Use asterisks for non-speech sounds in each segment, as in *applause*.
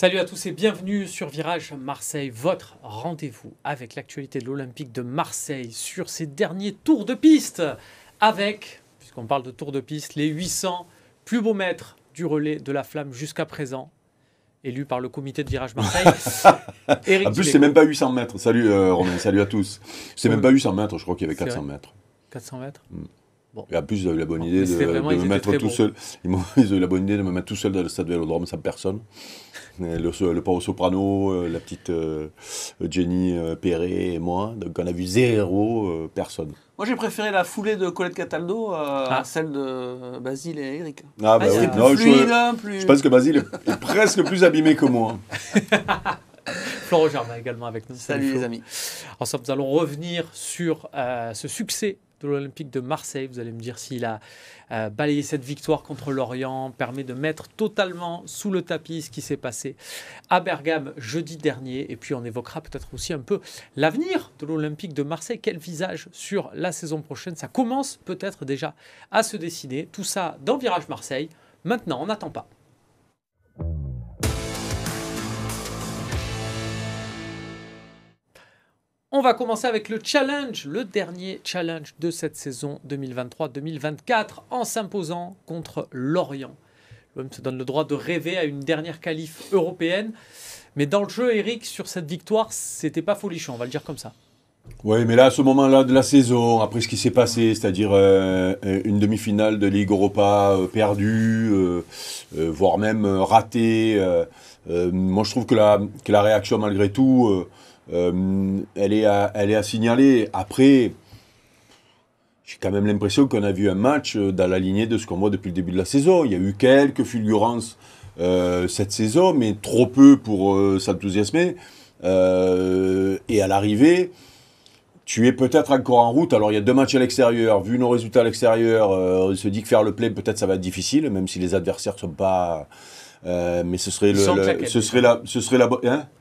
Salut à tous et bienvenue sur Virage Marseille, votre rendez-vous avec l'actualité de l'Olympique de Marseille sur ses derniers tours de piste avec, puisqu'on parle de tours de piste, les 800 plus beaux mètres du relais de la flamme jusqu'à présent, élus par le comité de Virage Marseille. *laughs* en plus, c'est même pas 800 mètres. Salut euh, Romain, salut à tous. C'est même pas 800 mètres, je crois qu'il y avait 400 mètres. 400 mètres mm. Et en plus, ils ont eu la bonne idée de, me mettre tout seul. Ils, *laughs* ils, ont eu la bonne idée de me mettre tout seul dans le stade Vélodrome sans personne. le, le pauvre soprano, euh, la petite euh, Jenny euh, Perret et moi. Donc on a vu zéro personne. Moi j'ai préféré la foulée de Colette Cataldo ah. à celle de Basile et Eric. Ah, bah ah, oui. non, je, plus... Hein, je, pense que Basile est, presque plus abîmé que moi. *laughs* Florent Germain également avec nous. Salut, Salut les amis. Ensemble, nous allons revenir sur ce succès de l'Olympique de Marseille. Vous allez me dire s'il a euh, balayé cette victoire contre l'Orient, permet de mettre totalement sous le tapis ce qui s'est passé à Bergame jeudi dernier. Et puis on évoquera peut-être aussi un peu l'avenir de l'Olympique de Marseille. Quel visage sur la saison prochaine Ça commence peut-être déjà à se dessiner. Tout ça dans Virage Marseille. Maintenant, on n'attend pas. On va commencer avec le challenge, le dernier challenge de cette saison 2023-2024 en s'imposant contre l'Orient. L'OM se donne le droit de rêver à une dernière qualif européenne. Mais dans le jeu, Eric, sur cette victoire, c'était pas folichon, on va le dire comme ça. Oui, mais là, à ce moment-là de la saison, après ce qui s'est passé, c'est-à-dire euh, euh, une demi-finale de Ligue Europa euh, perdue, voire même ratée, moi je trouve que la réaction malgré tout euh, elle, est à, signaler. Après, j'ai quand même l'impression qu'on a vu un match euh, dans la lignée de ce qu'on voit depuis le début de la saison. Il y a eu quelques fulgurances euh, cette saison, mais trop peu pour s'enthousiasmer. et à l'arrivée, tu es peut-être encore en route. Alors il y a deux matchs à l'extérieur. Vu nos résultats à l'extérieur, on se dit que faire le play, peut-être ça va être difficile, même si les adversaires sont pas euh, mais ce serait, le, ce serait la, ce serait la,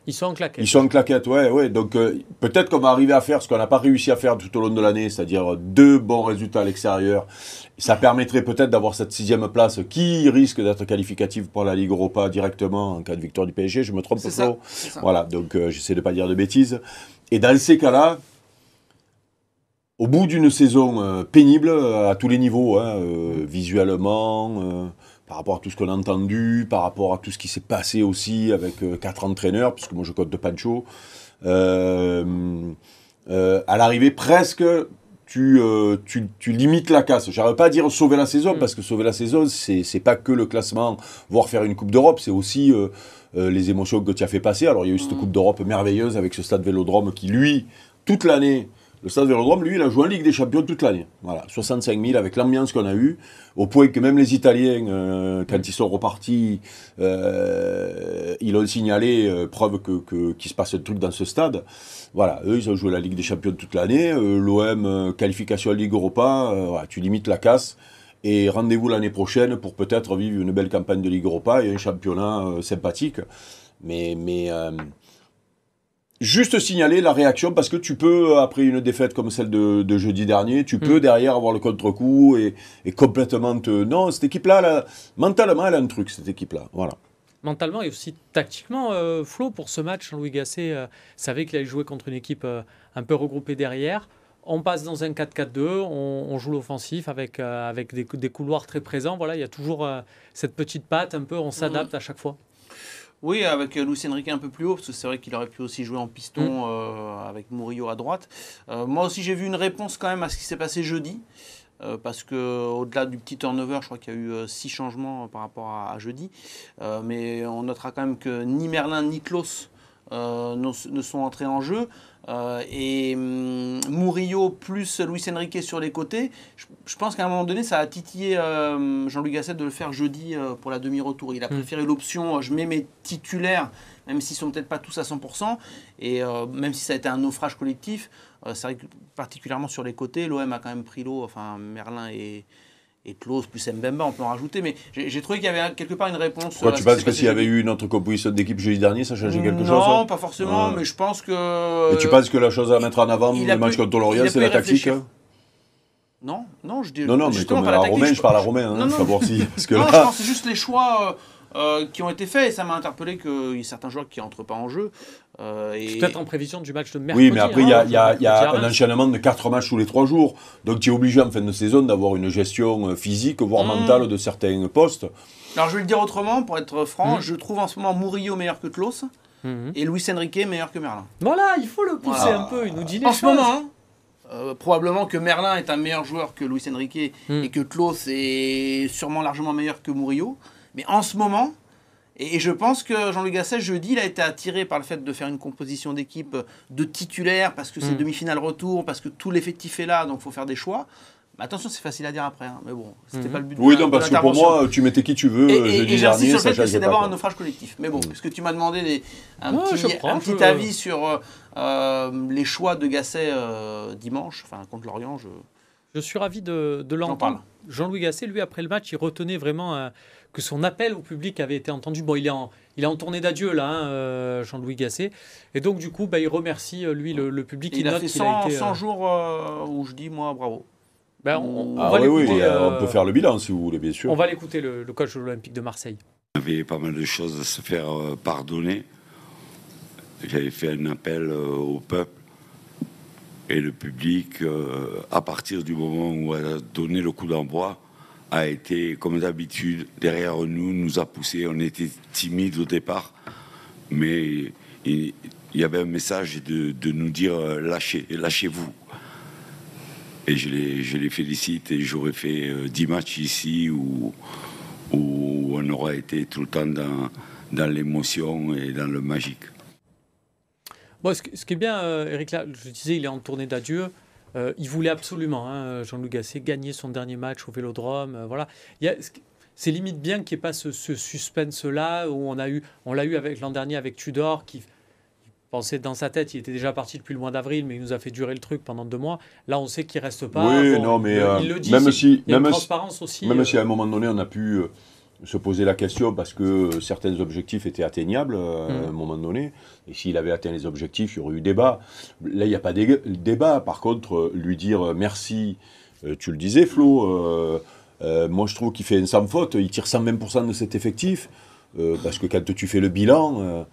Ils sont en claquette. ils sont en claquette, ouais, ouais. Donc euh, peut-être qu'on va arriver à faire ce qu'on n'a pas réussi à faire tout au long de l'année, c'est-à-dire euh, deux bons résultats à l'extérieur. Ça permettrait peut-être d'avoir cette sixième place qui risque d'être qualificative pour la Ligue Europa directement en cas de victoire du PSG. Je me trompe, pas Voilà, donc j'essaie de pas dire de bêtises. Et dans ces cas-là, au bout d'une saison pénible à tous les niveaux, hein, visuellement, par rapport à tout ce qu'on a entendu, par rapport à tout ce qui s'est passé aussi avec euh, quatre entraîneurs, puisque moi je code de Pancho. Euh, euh, à l'arrivée, presque, tu, limites la casse. vais pas à dire sauver la saison, mm. parce que sauver la saison, c'est pas que le classement, voire faire une Coupe d'Europe, c'est aussi les émotions que tu as fait passer. Alors il y a eu cette mm. Coupe d'Europe merveilleuse avec ce stade Vélodrome qui, lui, toute l'année, le Stade Vélodrome, lui, il a joué en Ligue des Champions toute l'année. Voilà, 65 000 avec l'ambiance qu'on a eue, au point que même les Italiens, euh, quand ils sont repartis, euh, ils ont signalé, euh, preuve qu'il se passe un truc dans ce stade. Voilà, eux, ils ont joué la Ligue des Champions toute l'année. L'OM, qualification à Ligue Europa, tu limites la casse. Et rendez-vous l'année prochaine pour peut-être vivre une belle campagne de Ligue Europa et un championnat sympathique. Mais, mais Juste signaler la réaction parce que tu peux, euh, après une défaite comme celle de, jeudi dernier, tu mm. peux derrière avoir le contre-coup et, complètement te. Non, cette équipe-là, mentalement, elle a un truc, cette équipe-là. Voilà. Mentalement et aussi tactiquement, euh, Flo, pour ce match, louis Gasset euh, savait qu'il allait jouer contre une équipe un peu regroupée derrière. On passe dans un 4-4-2, on, joue l'offensif avec, avec des, couloirs très présents. Voilà, il y a toujours cette petite patte un peu, on s'adapte mm. à chaque fois. Oui, avec euh, Luis Enrique un peu plus haut, parce que c'est vrai qu'il aurait pu aussi jouer en piston mm. euh, avec Murillo à droite. Euh, moi aussi, j'ai vu une réponse quand même à ce qui s'est passé jeudi. parce que au-delà du petit turnover, je crois qu'il y a eu six changements par rapport à, jeudi. mais on notera quand même que ni Merlin ni Klaus ne, ne, sont entrés en jeu. et hum, plus Luis Enrique sur les côtés, je, pense qu'à un moment donné, ça a titillé euh, Jean-Louis Gasset de le faire jeudi euh, pour la demi-retour. Il a mm. préféré l'option euh, je mets mes titulaires, même s'ils sont peut-être pas tous à 100%, et même si ça a été un naufrage collectif, c'est particulièrement sur les côtés, l'OM a quand même pris l'eau, enfin Merlin et et Klaus plus Mbemba, on peut en rajouter, mais j'ai trouvé qu'il y avait quelque part une réponse. Pourquoi euh, tu penses que s'il y avait eu une autre composition d'équipe jeudi dernier, ça changeait quelque chose Non, hein pas forcément, mais je pense que. Et tu euh, penses que la chose à mettre en avant le match contre l'Orient, c'est la tactique hein non, non, je dis. Non, non, mais comme la Romain, je parle à Romain, je ne hein, sais si. Parce non, je pense c'est juste les choix. Euh, qui ont été faits. Et ça m'a interpellé qu'il y ait certains joueurs qui n'entrent pas en jeu. Euh, Peut-être en prévision du match de mercredi. Oui, mais après, il y a, hein, un enchaînement de 4 matchs tous les 3 jours. Donc, tu es obligé en fin de saison d'avoir une gestion euh, physique, voire mmh. mentale de certains postes. Alors, je vais le dire autrement, pour être franc, mmh. je trouve en ce moment Murillo meilleur que Klaus mmh. et Luis Enrique meilleur que Merlin. Voilà, il faut le pousser un peu, il nous dit En ce moment, hein, euh, probablement que Merlin est un meilleur joueur que Luis Enrique et que Klaus est sûrement largement meilleur que Murillo. Mais en ce moment, et, je pense que Jean-Luc Gasset, jeudi, il a été attiré par le fait de faire une composition d'équipe euh, de titulaires, parce que c'est mm. demi-finale retour, parce que tout l'effectif est là, donc il faut faire des choix. Mais attention, c'est facile à dire après, hein, mais bon, c'était n'était mm-hmm. pas le but. Oui, non, parce que pour moi, tu mettais qui tu veux. Et, et, et sur le fait c'est d'abord un naufrage collectif. Mais bon, est-ce mm. puisque tu m'as demandé un, petit, petit, euh, avis sur euh, les choix de Gasset dimanche, enfin contre l'Orient, je. Je suis ravi de, l'entendre. Jean-Louis Gasset, lui, après le match, il retenait vraiment euh, que son appel au public avait été entendu. Bon, il est en, tournée d'adieu, là, hein, euh, Jean-Louis Gasset. Et donc, du coup, bah, il remercie, euh, lui, le, public. il, a fait 100, jours où je dis, moi, bravo. Bah, on, on, ah oui, on peut faire le bilan, si vous voulez, bien sûr. On va l'écouter, le, coach de l'Olympique de Marseille. Il avait pas mal de choses à se faire pardonner. J'avais fait un appel au peuple et le public, euh, à partir du moment où elle a donné le coup d'envoi, a été, comme d'habitude, derrière nous, nous a poussé. On était timide au départ, mais il y avait un message de, nous dire euh, lâchez, lâchez-vous. Et je les, je les félicite. Et j'aurais fait euh, dix matchs ici où, où on aurait été tout le temps dans l'émotion et dans le magique ce, qui est bien, euh, Eric, là, je disais, il est en tournée d'adieu. Euh, il voulait absolument, hein, jean luc Gasset, gagner son dernier match au Vélodrome. Euh, voilà. c'est limite bien qu'il n'y ait pas ce, suspense-là où on a eu, on l'a eu avec l'an dernier avec Tudor qui pensait dans sa tête, il était déjà parti depuis le mois d'avril, mais il nous a fait durer le truc pendant deux mois. Là, on sait qu'il reste pas. Oui, non, mais il, le dit, même si, y a même une transparence si, aussi. Même si à un moment donné, on a pu se poser la question parce que certains objectifs étaient atteignables euh, mm. à un moment donné. Et s'il avait atteint les objectifs, il y aurait eu débat. Là, il n'y a pas de débat. Par contre, euh, lui dire euh, merci, tu le disais, Flo, moi je trouve qu'il fait une sans faute, il tire 120% de cet effectif. parce que quand tu fais le bilan,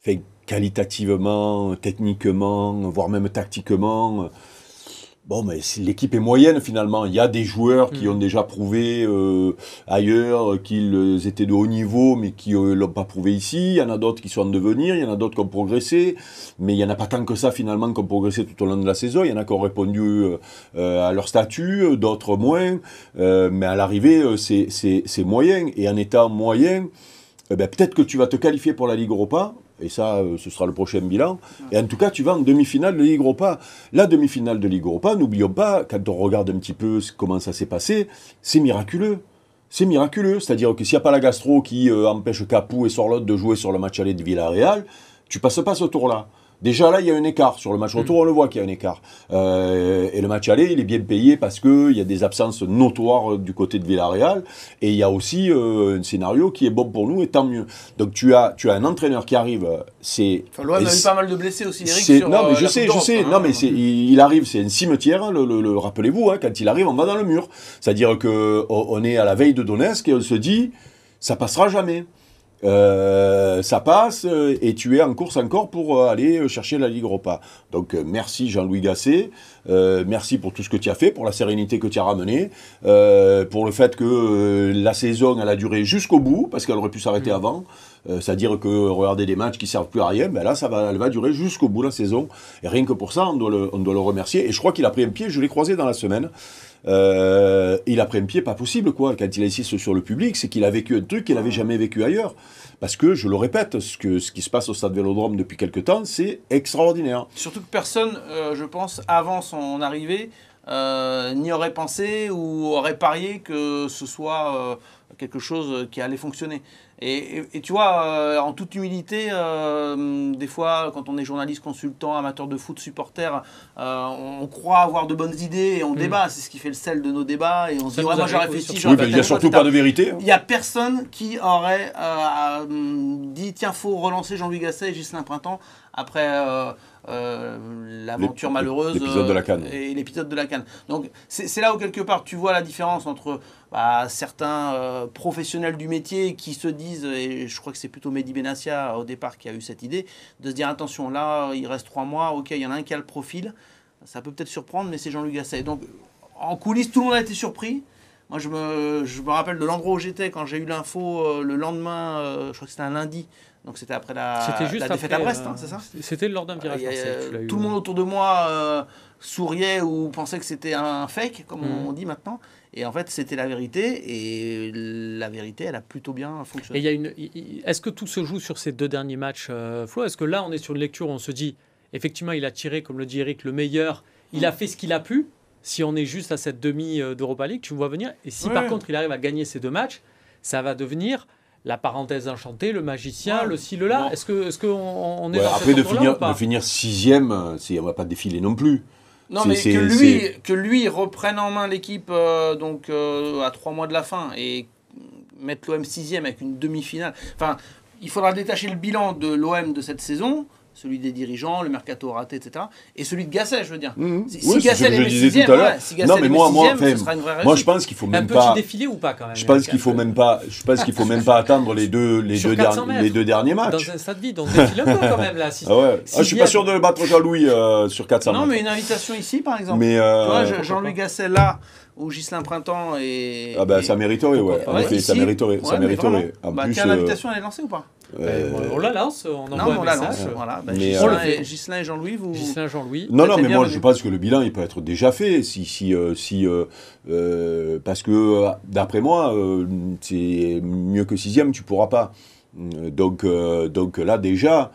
fait, qualitativement, techniquement, voire même tactiquement, Bon, mais l'équipe est moyenne finalement, il y a des joueurs qui hmm. ont déjà prouvé euh, ailleurs euh, qu'ils euh, étaient de haut niveau, mais qui ne l'ont pas prouvé ici. Il y en a d'autres qui sont en devenir, il y en a d'autres qui ont progressé, mais il n'y en a pas tant que ça finalement qui ont progressé tout au long de la saison. Il y en a qui ont répondu à leur statut, d'autres moins, mais à l'arrivée, c'est moyen. Et en étant moyen, eh ben, peut-être que tu vas te qualifier pour la Ligue Europa, et ça, euh, ce sera le prochain bilan. Et en tout cas, tu vas en demi-finale de Ligue Europa. La demi-finale de Ligue Europa, n'oublions pas, quand on regarde un petit peu comment ça s'est passé, c'est miraculeux. C'est miraculeux. C'est-à-dire que s'il n'y a pas la gastro qui euh, empêche Capou et Sorlotte de jouer sur le match aller de Villarreal, tu passes pas ce tour-là. Déjà là, il y a un écart. Sur le match retour, mm. on le voit qu'il y a un écart. Euh, et le match aller, il est bien payé parce qu'il y a des absences notoires euh, du côté de Villarreal. Et il y a aussi euh, un scénario qui est bon pour nous et tant mieux. Donc tu as, tu as un entraîneur qui arrive. C'est. a eu pas mal de blessés aussi, Eric. Hein. non, mais je sais, je sais. Non, mais il, il arrive, c'est un cimetière. Le, rappelez-vous, hein, quand il arrive, on va dans le mur. C'est-à-dire que on est à la veille de Donetsk et on se dit, ça passera jamais. Euh, ça passe euh, et tu es en course encore pour euh, aller chercher la Ligue Europa. Donc merci Jean-Louis Gasset, merci pour tout ce que tu as fait, pour la sérénité que tu as ramenée, pour le fait que la saison elle a duré jusqu'au bout parce qu'elle aurait pu s'arrêter mm. avant. C'est-à-dire que regarder des matchs qui servent plus à rien, ben là, ça va, elle va durer jusqu'au bout de la saison. Et rien que pour ça, on doit le, on doit le remercier. Et je crois qu'il a pris un pied, je l'ai croisé dans la semaine. Euh, il a pris un pied pas possible, quoi. Quand il insiste sur le public, c'est qu'il a vécu un truc qu'il n'avait jamais vécu ailleurs. Parce que, je le répète, ce, que, ce qui se passe au stade Vélodrome depuis quelques temps, c'est extraordinaire. Surtout que personne, euh, je pense, avant son arrivée, euh, n'y aurait pensé ou aurait parié que ce soit quelque chose qui allait fonctionner. Et, tu vois, euh, en toute humilité, euh, des fois, quand on est journaliste, consultant, amateur de foot, supporter, euh, on, croit avoir de bonnes idées et on hmm. débat. C'est ce qui fait le sel de nos débats. Et on se dit, ouais, moi j'ai réfléchi. Oui, il n'y a surtout pas de vérité. Il n'y a personne qui aurait hum, dit, tiens, faut relancer Jean-Louis Gasset et Gislain Printemps après. Euh, l'aventure malheureuse de la canne. Euh, et l'épisode de la canne. Donc c'est là où quelque part tu vois la différence entre bah, certains euh, professionnels du métier qui se disent, et je crois que c'est plutôt Mehdi Benassia au départ qui a eu cette idée, de se dire attention, là il reste trois mois, ok, il y en a un qui a le profil, ça peut peut-être surprendre, mais c'est Jean-Luc Gasset. Donc en coulisses, tout le monde a été surpris. Moi, je me, je me rappelle de l'endroit où j'étais quand j'ai eu l'info le lendemain, je crois que c'était un lundi, donc c'était après la, juste à Brest, euh, hein, c'est ça C'était lors d'un virage. Euh, tout le monde autour de moi euh, souriait ou pensait que c'était un fake, comme mm. on dit maintenant. Et en fait, c'était la vérité. Et la vérité, elle a plutôt bien fonctionné. une... Est-ce que tout se joue sur ces deux derniers matchs, Flo Est-ce que là, on est sur une lecture où on se dit, effectivement, il a tiré, comme le dit Eric, le meilleur. Il mm. a fait ce qu'il a pu. Si on est juste à cette demi d'Europa League, tu me vois venir. Et si par contre, il arrive à gagner ces deux matchs, ça va devenir la parenthèse enchantée, le magicien, ah, le ci, le là. Est-ce que, est-ce que on, est après de finir, sixième, euh, on ne va pas défiler non plus. Non, mais que lui, que lui reprenne en main l'équipe euh, donc euh, à trois mois de la fin et mettre l'OM sixième avec une demi-finale. Enfin, il faudra détacher le bilan de l'OM de cette saison celui des dirigeants, le mercato raté, etc. Et celui de Gasset, je veux dire. Mmh. Si, oui, Gasset est sixième, ouais, si Gasset non, mais moi, moi, ce Moi, je pense qu'il faut même un pas. Un petit défilé ou pas quand même. Je pense qu'il faut même pas. Je pense qu'il faut même pas attendre les deux, les deux, derniers les deux derniers matchs. Dans un stade vide, on défile un peu quand même là. Si, ah ouais. ah, je suis pas sûr de battre Jean-Louis euh, sur 400 Non, mais une invitation ici, par exemple. Euh, Jean-Louis Gasset là ou Gislain Printemps et. Ah ben ça mériterait, ouais. ça mériterait. ça mériterait. En bah, plus, euh, l'invitation elle est lancée ou pas ben, euh, on la lance, on envoie non, un lance, voilà. Ben, Gislain, et Jean-Louis, vous... Gislain Jean-Louis. Non, non, mais moi, je pense que le bilan, il peut être déjà fait, si, si, euh, si euh, parce que, d'après moi, c'est mieux que sixième, tu pourras pas. Donc, donc là, déjà,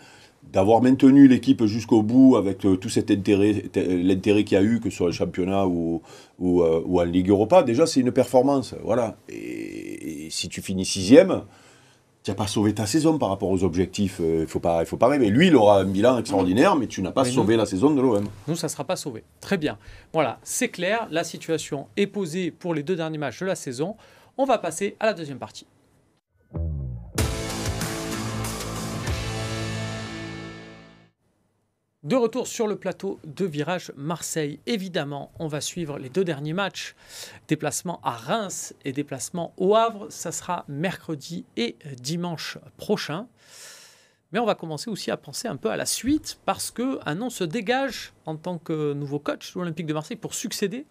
d'avoir maintenu l'équipe jusqu'au bout avec tout cet intérêt, l'intérêt qu'il y a eu, que ce soit le championnat ou, ou, en Ligue Europa, déjà c'est une performance. Voilà. Et, et si tu finis sixième, tu n'as pas sauvé ta saison par rapport aux objectifs. Euh, il faut pas, il faut pas rêver. Lui, il aura un bilan extraordinaire, mais tu n'as pas sauvé la saison de l'OM. Nous, ça ne sera pas sauvé. Très bien. Voilà, c'est clair. La situation est posée pour les deux derniers matchs de la saison. On va passer à la deuxième partie. De retour sur le plateau de Virage Marseille. Évidemment, on va suivre les deux derniers matchs. Déplacement à Reims et déplacement au Havre. Ça sera mercredi et dimanche prochain. Mais on va commencer aussi à penser un peu à la suite parce que un nom se dégage en tant que nouveau coach de l'Olympique de Marseille pour succéder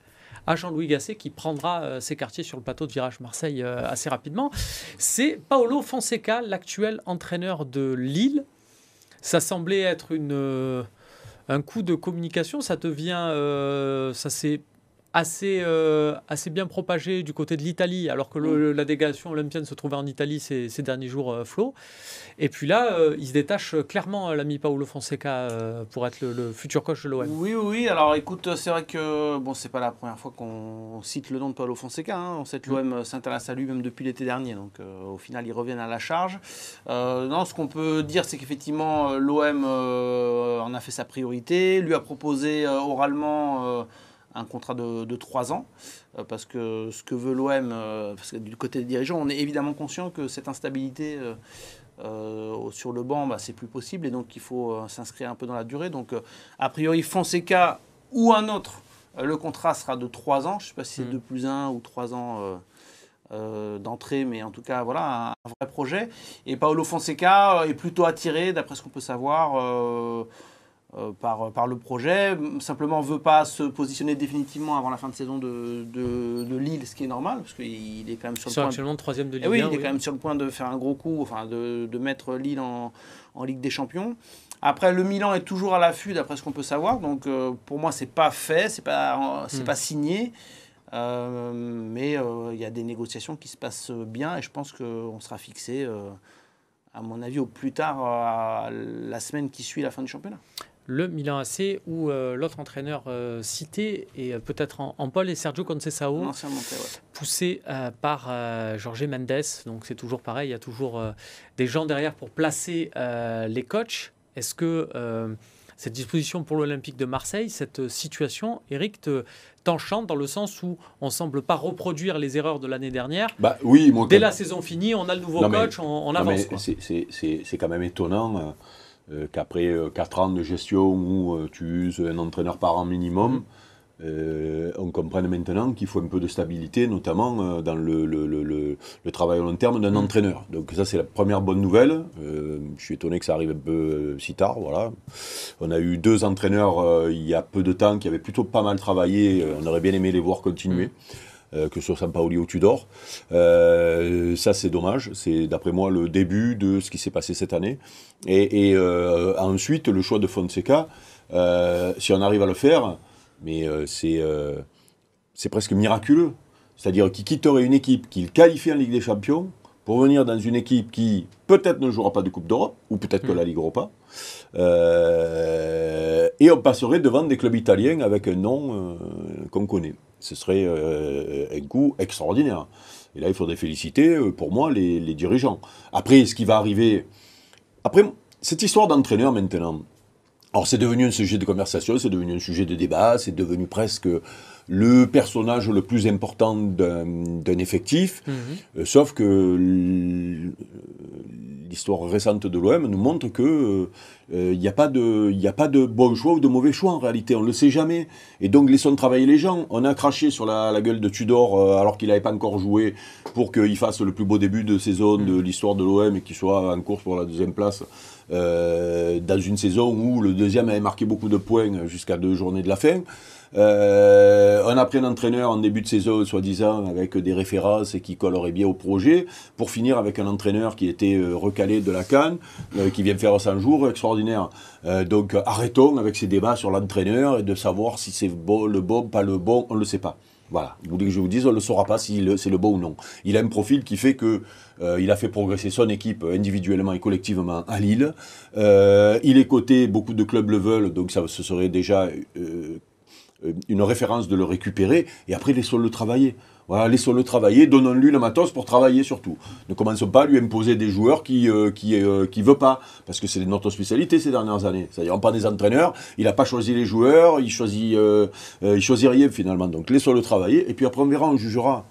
à Jean-Louis Gasset qui prendra euh, ses quartiers sur le plateau de Virage Marseille euh, assez rapidement. C'est Paolo Fonseca, l'actuel entraîneur de Lille. Ça semblait être une euh, un coup de communication, ça devient, euh, ça c'est assez, euh, assez bien propagé du côté de l'Italie, alors que mm. la délégation olympienne se trouvait en Italie ces, ces derniers jours, euh, Et puis là, euh, il se détache euh, clairement, l'ami Paolo Fonseca, pour être le, futur coach de l'OM. Oui, oui, alors écoute, c'est vrai que, bon, c'est pas la première fois qu'on cite le nom de Paolo Fonseca. Hein. On sait l'OM mm. s'intéresse à lui même depuis l'été dernier, donc au final, ils reviennent à la charge. non, ce qu'on peut dire, c'est qu'effectivement, l'OM en a fait sa priorité, lui a proposé oralement un contrat de, trois ans, euh, parce que ce que veut l'OM, euh, du côté des dirigeants, on est évidemment conscient que cette instabilité euh, sur le banc, bah, c'est plus possible, et donc il faut s'inscrire un peu dans la durée. Donc, a priori, Fonseca ou un autre, le contrat sera de trois ans, je ne sais pas si c'est mm. de plus un ou trois ans. d'entrée, mais en tout cas, voilà, un, vrai projet. Et Paolo Fonseca est plutôt attiré, d'après ce qu'on peut savoir, euh, par, par, le projet. Simplement, veut pas se positionner définitivement avant la fin de saison de, de, Lille, ce qui est normal, parce qu'il est quand même sur le point. troisième de eh oui, il est quand même sur le point de faire un gros coup, enfin de, de mettre Lille en, en, Ligue des Champions. Après, le Milan est toujours à l'affût, d'après ce qu'on peut savoir. Donc, euh, pour moi, c'est pas fait, c'est pas, c'est hmm. pas signé. Euh, mais il y a des négociations qui se passent bien et je pense qu'on sera fixé à mon avis, au plus tard, la semaine qui suit la fin du championnat le Milan AC où euh, l'autre entraîneur euh, cité et euh, peut-être en, Paul et Sergio Concesao, poussé par Jorge Mendes. Donc c'est toujours pareil, il y a toujours des gens derrière pour placer les coachs. Est-ce que cette disposition pour l'Olympique de Marseille, cette situation, Eric, t'enchante dans le sens où on semble pas reproduire les erreurs de l'année dernière. Bah, oui, Dès la saison finie, on a le nouveau coach, on, on, avance. C'est quand même étonnant hein. Euh, qu'après 4 euh, ans de gestion où euh, tu uses un entraîneur par an minimum, on comprenne maintenant qu'il faut un peu de stabilité, notamment dans le, le, travail à long terme d'un mm. entraîneur. Donc ça, c'est la première bonne nouvelle. je suis étonné que ça arrive un peu si tard. Voilà. On a eu deux entraîneurs il y a peu de temps qui avaient plutôt pas mal travaillé. on aurait bien aimé les voir continuer. Mm. Euh, que sur Paolo ou Tudor. Euh, ça, c'est dommage. C'est, d'après moi, le début de ce qui s'est passé cette année. Et, euh, ensuite, le choix de Fonseca, si on arrive à le faire, mais c'est, c'est presque miraculeux. C'est-à-dire qu'il quitterait une équipe qu'il qualifie en Ligue des Champions pour venir dans une équipe qui peut-être ne jouera pas de Coupe d'Europe, ou peut-être que mm. la Ligue Europa, et on passerait devant des clubs italiens avec un nom qu'on connaît. Ce serait euh, un coup extraordinaire. Et là, il faudrait féliciter, euh, pour moi, les, dirigeants. Après, ce qui va arriver... Après, cette histoire d'entraîneur maintenant, alors c'est devenu un sujet de conversation, c'est devenu un sujet de débat, c'est devenu presque le personnage le plus important d'un effectif, mmh. euh, sauf que l'histoire récente de l'OM nous montre que euh, il n'y a pas de bon choix ou de mauvais choix en réalité on ne le sait jamais et donc laissons travailler les gens on a craché sur la, gueule de Tudor euh, alors qu'il n'avait pas encore joué pour qu'il fasse le plus beau début de saison de mm. l'histoire de l'OM et qu'il soit en course pour la deuxième place euh, dans une saison où le deuxième avait marqué beaucoup de points jusqu'à deux journées de la fin. on a pris un entraîneur en début de saison, soi-disant, avec des références et qui collerait bien au projet, pour finir avec un entraîneur qui était euh, recalé de la Cannes, euh, qui vient faire 100 jours, extraordinaire. donc arrêtons avec ces débats sur l'entraîneur et de savoir si c'est le bon, pas le bon, on ne le sait pas. Voilà, vous voulez que je vous dise, on ne le saura pas si c'est le bon ou non. Il a un profil qui fait que euh, il a fait progresser son équipe euh, individuellement et collectivement à Lille. Euh, il est coté, beaucoup de clubs le veulent, donc ça, ce serait déjà une référence de le récupérer. Et après, laissons-le travailler. Voilà, laissons-le travailler, donnons-lui le matos pour travailler surtout. Ne commençons pas à lui imposer des joueurs qui ne qui, veut pas, parce que c'est notre spécialité ces dernières années. C'est-à-dire, on prend des entraîneurs, il n'a pas choisi les joueurs, il choisit, il choisit finalement. Donc laissons-le travailler, et puis après on verra, on jugera.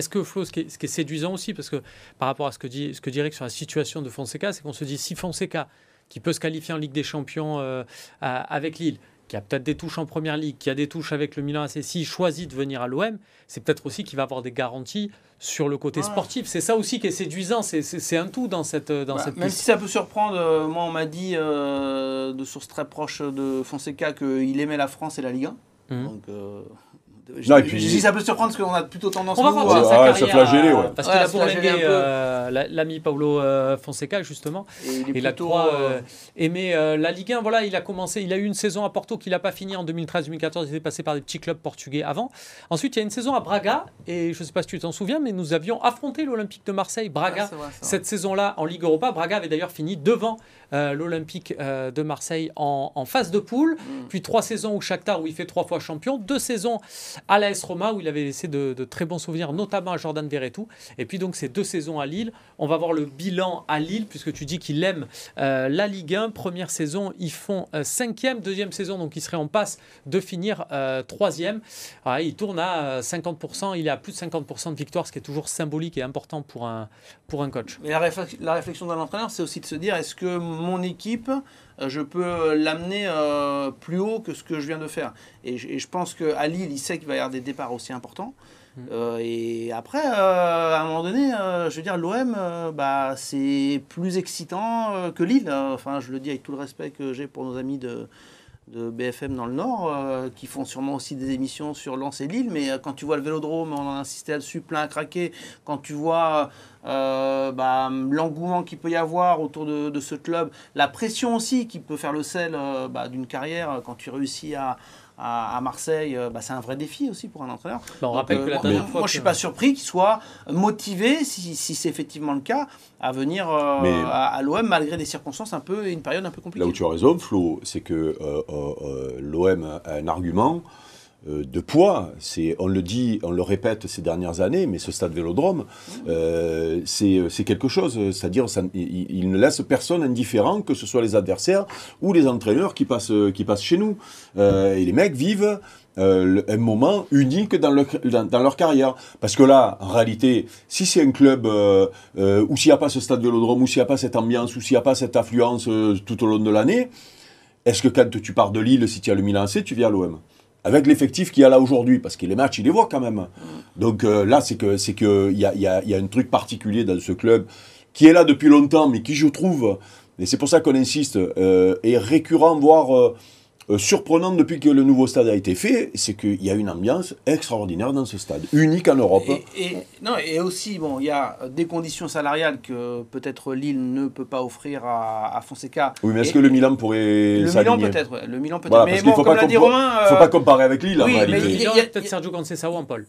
Est-ce que Flo, ce qui, est, séduisant aussi, parce que par rapport à ce que dit, ce que dirait sur la situation de Fonseca, c'est qu'on se dit si Fonseca, qui peut se qualifier en Ligue des Champions euh, avec Lille, qui a peut-être des touches en première ligue, qui a des touches avec le Milan AC, s'il choisit de venir à l'OM, c'est peut-être aussi qu'il va avoir des garanties sur le côté sportif. C'est ça aussi qui est séduisant, c'est un tout dans cette. Dans cette même si ça peut surprendre, euh, moi on m'a dit euh, de sources très proches de Fonseca qu'il aimait la France et la Ligue 1. Mmh. Donc non, puis, dis ça peut surprendre parce qu'on a plutôt tendance à à ah, ça ouais. Euh, parce qu'il a flagellé euh, l'ami Paulo euh, Fonseca justement. Et il, la euh, la Ligue 1. Voilà, il a commencé, il a eu une saison à Porto qu'il n'a pas fini en 2013-2014. Il était passé par des petits clubs portugais avant. Ensuite, il y a une saison à Braga et je ne sais pas si tu t'en souviens, mais nous avions affronté l'Olympique de Marseille, Braga. cette saison-là en Ligue Europa, Braga avait d'ailleurs fini devant l'Olympique de Marseille en, phase de poule. Mm. Puis trois saisons où Shakhtar où il fait trois fois champion, deux saisons à l'AS Roma où il avait laissé de, très bons souvenirs, notamment à Jordan Verretou. Et puis donc ces deux saisons à Lille, on va voir le bilan à Lille puisque tu dis qu'il aime euh, la Ligue 1. Première saison, ils font euh, cinquième, deuxième saison, donc ils seraient en passe de finir euh, troisième. Ah, il tourne à 50%, il est à plus de 50% de victoire, ce qui est toujours symbolique et important pour un, pour un coach. Mais la, réflexion d'un entraîneur, c'est aussi de se dire est-ce que mon équipe euh, je peux euh, l'amener euh, plus haut que ce que je viens de faire. Et, je pense qu'à Lille, il sait qu'il va y avoir des départs aussi importants. Mm. et après, à un moment donné, je veux dire, l'OM, bah, c'est plus excitant que Lille. Enfin, je le dis avec tout le respect que j'ai pour nos amis de, de BFM dans le Nord, euh, qui font sûrement aussi des émissions sur Lens et Lille, mais euh, quand tu vois le Vélodrome, on a insisté là-dessus, plein à craquer, quand tu vois euh, bah, l'engouement qu'il peut y avoir autour de, ce club, la pression aussi qui peut faire le sel bah, d'une carrière quand tu réussis à, à, Marseille, euh, bah, c'est un vrai défi aussi pour un entraîneur. Bah, euh, moi, je suis pas surpris qu'il soit motivé, si, c'est effectivement le cas, à venir euh, à, l'OM malgré des circonstances un peu, une période un peu compliquée. Là où tu as raison, Flo, c'est que l'OM a un argument. Euh, de poids. on le dit, on le répète ces dernières années, mais ce stade Vélodrome, euh, euh, c'est quelque chose. C'est-à-dire, il, ne laisse personne indifférent, que ce soit les adversaires ou les entraîneurs qui passent, qui passent chez nous. et les mecs vivent un moment unique dans, dans, leur carrière. Parce que là, en réalité, si c'est un club ou s'il n'y a pas ce stade Vélodrome, ou s'il n'y a pas cette ambiance, où s'il n'y a pas cette affluence tout au long de l'année, est-ce que quand tu pars de Lille, si tu as le Milan C, tu viens à l'OM avec l'effectif qu'il y a là aujourd'hui, parce que les matchs, il les voit quand même. Donc euh, là, c'est que c'est que y a, y, a, y a, un truc particulier dans ce club qui est là depuis longtemps, mais qui, je trouve, et c'est pour ça qu'on insiste, euh, est récurrent, voire euh, euh, surprenante depuis que le nouveau stade a été fait, c'est qu'il y a une ambiance extraordinaire dans ce stade, unique en Europe. Hein. Et, non, et aussi, bon, il y a des conditions salariales que peut-être Lille ne peut pas offrir à, Fonseca. Oui, mais est-ce que le Milan pourrait Le Milan peut-être, le Milan peut-être. mais bon, faut comme dit Romain, faut pas comparer avec Lille. il y a, Sergio en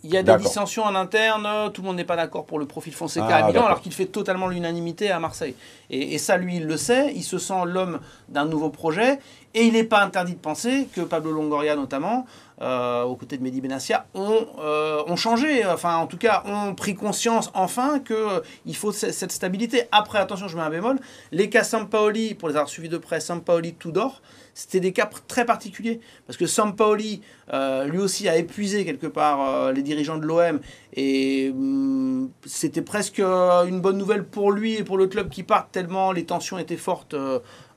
Il y a des dissensions en interne, tout le monde n'est pas d'accord pour le profil Fonseca ah, à Milan, alors qu'il fait totalement l'unanimité à Marseille. Et, et ça, lui, il le sait, il se sent l'homme d'un nouveau projet. Et il n'est pas interdit de penser que Pablo Longoria notamment, euh, aux côtés de Mehdi Benassia, euh, ont, changé, enfin en tout cas ont pris conscience enfin qu'il euh, faut cette stabilité. Après, attention, je mets un bémol, les cas Sampaoli, pour les avoir suivis de près, Sampaoli, d'or, c'était des cas très particuliers, parce que Sampaoli, lui aussi, a épuisé quelque part les dirigeants de l'OM, et mm, c'était presque une bonne nouvelle pour lui et pour le club qui part, tellement les tensions étaient fortes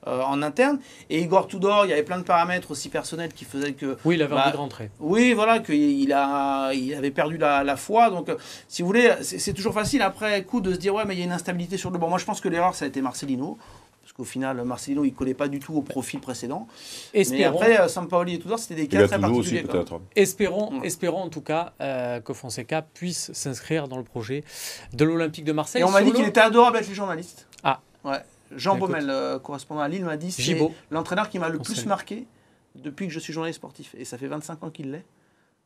euh, en interne. Et Igor Tudor, il y avait plein de paramètres aussi personnels qui faisaient que... Oui, il avait bah, de rentrer. Oui, voilà, qu'il a, il avait perdu la, foi. Donc, euh, si vous voulez, c'est toujours facile après coup de se dire, ouais, mais il y a une instabilité sur le banc. Moi, je pense que l'erreur, ça a été Marcelino. Parce qu'au final, Marcelino, il ne collait pas du tout au profil précédent. et Mais après, euh, Sampaoli et Tudor, c'était des cas très particuliers. espérons, espérons en tout cas que Fonseca puisse s'inscrire dans le projet de l'Olympique de Marseille. Et on m'a dit qu'il était adorable avec les journalistes. Ah. Ouais, Jean Baumel, euh, correspondant à Lille, m'a dit c'est l'entraîneur qui m'a le plus marqué depuis que je suis journaliste sportif. Et ça fait 25 ans qu'il l'est.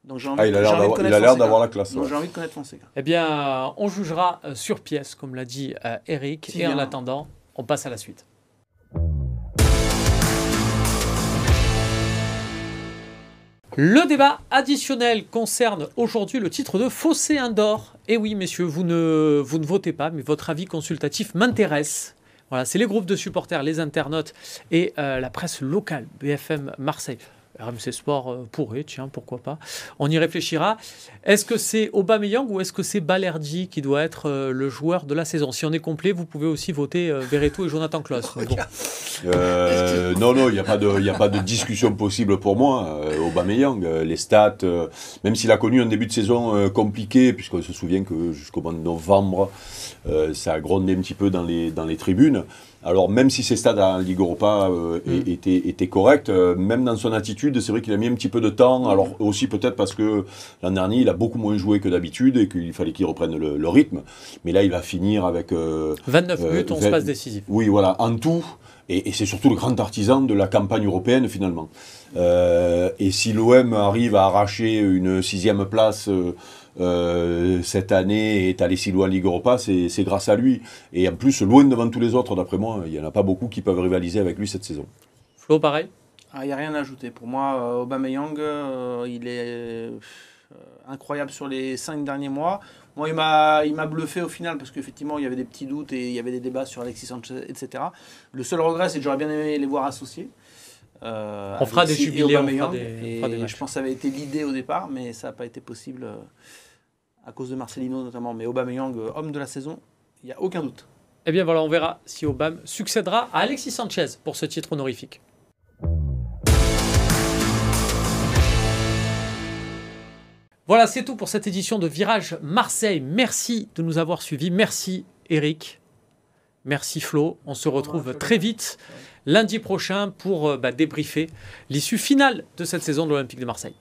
Donc j'ai ah, envie, il a l'air d'avoir la classe. j'ai envie de connaître Fonseca. Eh bien, on jugera euh, sur pièce, comme l'a dit euh, Eric. et en attendant, on passe à la suite. Le débat additionnel concerne aujourd'hui le titre de Fossé Indor. Et eh oui, messieurs, vous ne, vous ne votez pas, mais votre avis consultatif m'intéresse. Voilà, c'est les groupes de supporters, les internautes et euh, la presse locale, BFM Marseille. RMC Sport euh, pourrait, tiens, pourquoi pas. On y réfléchira. Est-ce que c'est Aubameyang ou est-ce que c'est Balerdi qui doit être euh, le joueur de la saison Si on est complet, vous pouvez aussi voter euh, Verretou et Jonathan Kloss. non, non, il n'y a, pas de, a pas de discussion possible pour moi. Aubameyang, les stats, même s'il a connu un début de saison compliqué, puisqu'on se souvient que jusqu'au mois de novembre, ça a grondé un petit peu dans les, dans les tribunes. Alors même si ses stades en Ligue Europa euh, mm. étaient, corrects, euh, même dans son attitude, c'est vrai qu'il a mis un petit peu de temps. Mm. Alors aussi peut-être parce que l'an dernier, il a beaucoup moins joué que d'habitude et qu'il fallait qu'il reprenne le, rythme. Mais là, il va finir avec... 29 euh, buts, on se passe décisif. Oui, voilà, en tout. et c'est surtout le grand artisan de la campagne européenne finalement. et si l'OM arrive à arracher une sixième place euh, cette année est allé si loin en Ligue Europa, c'est grâce à lui. Et en plus, loin devant tous les autres, d'après moi, il n'y en a pas beaucoup qui peuvent rivaliser avec lui cette saison. Flo, pareil Il n'y ah, a rien à ajouter. Pour moi, euh, Aubameyang, euh, il est incroyable sur les cinq derniers mois. Moi, il m'a bluffé au final parce qu'effectivement, il y avait des petits doutes et il y avait des débats sur Alexis Sanchez, etc. Le seul regret, c'est que j'aurais bien aimé les voir associés. Euh, on fera des jubilés, Je pense que ça avait été l'idée au départ, mais ça n'a pas été possible euh, à cause de Marcelino notamment. Mais Aubameyang, euh, homme de la saison, il n'y a aucun doute. Eh bien voilà, on verra si obama succédera à Alexis Sanchez pour ce titre honorifique. Voilà, c'est tout pour cette édition de Virage Marseille. Merci de nous avoir suivis. Merci Eric. Merci Flo. On se retrouve très vite lundi prochain pour euh, bah, débriefer l'issue finale de cette saison de l'Olympique de Marseille.